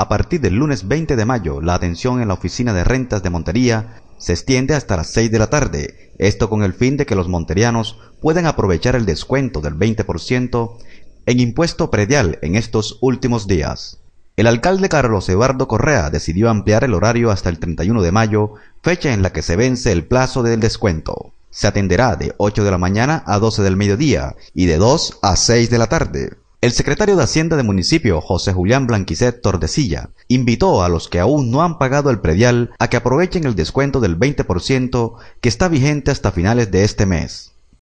A partir del lunes 20 de mayo, la atención en la oficina de rentas de Montería se extiende hasta las 6 de la tarde, esto con el fin de que los monterianos puedan aprovechar el descuento del 20% en impuesto predial en estos últimos días. El alcalde Carlos Eduardo Correa decidió ampliar el horario hasta el 31 de mayo, fecha en la que se vence el plazo del descuento. Se atenderá de 8 de la mañana a 12 del mediodía y de 2 a 6 de la tarde. El secretario de Hacienda de Municipio, José Julián Blanquiset Tordesilla, invitó a los que aún no han pagado el predial a que aprovechen el descuento del 20% que está vigente hasta finales de este mes.